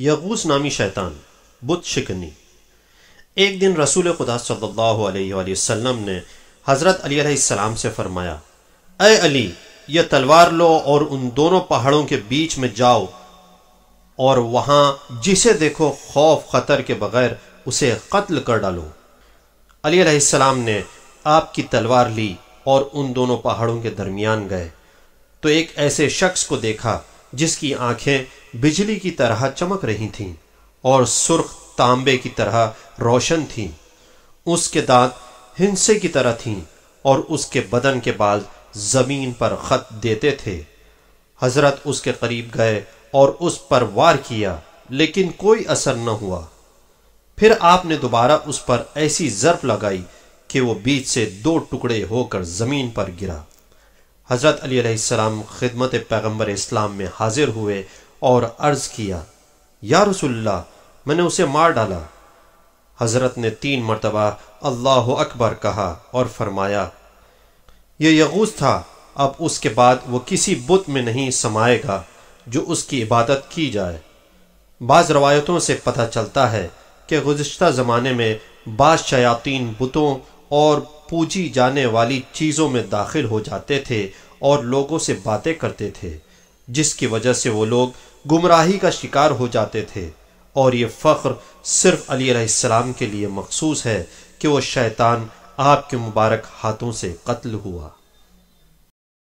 यगूस नामी शैतान बुत शिकनी एक दिन रसूल खुदा सल्लल्लाहु अलैहि वसल्लम ने हज़रत अली अलैहिस्सलाम से फरमाया अय अली यह तलवार लो और उन दोनों पहाड़ों के बीच में जाओ और वहाँ जिसे देखो खौफ खतर के बगैर उसे कत्ल कर डालो अली अलैहिस्सलाम ने आपकी तलवार ली और उन दोनों पहाड़ों के दरमियान गए तो एक ऐसे शख्स को देखा जिसकी आंखें बिजली की तरह चमक रही थीं और सुर्ख तांबे की तरह रोशन थीं उसके दांत हिंसे की तरह थीं और उसके बदन के बाल जमीन पर खत देते थे हजरत उसके करीब गए और उस पर वार किया लेकिन कोई असर न हुआ फिर आपने दोबारा उस पर ऐसी जर्फ लगाई कि वो बीच से दो टुकड़े होकर जमीन पर गिरा हजरत अली सलाम खिदमत पैगम्बर इस्लाम में हाजिर हुए और अर्ज किया या रसुल्ला मैंने उसे मार डाला हजरत ने तीन मरतबा अल्लाह अकबर कहा और फरमाया ये यगूस था अब उसके बाद वो किसी बुत में नहीं समाएगा जो उसकी इबादत की जाए बाज रवायतों से पता चलता है कि गुज्त ज़माने में बादशयातीन शयातीन बुतों और पूजी जाने वाली चीज़ों में दाखिल हो जाते थे और लोगों से बातें करते थे जिसकी वजह से वो लोग गुमराही का शिकार हो जाते थे और ये फ़ख्र सिर्फ अली सलाम के लिए मखसूस है कि वह शैतान आपके मुबारक हाथों से कत्ल हुआ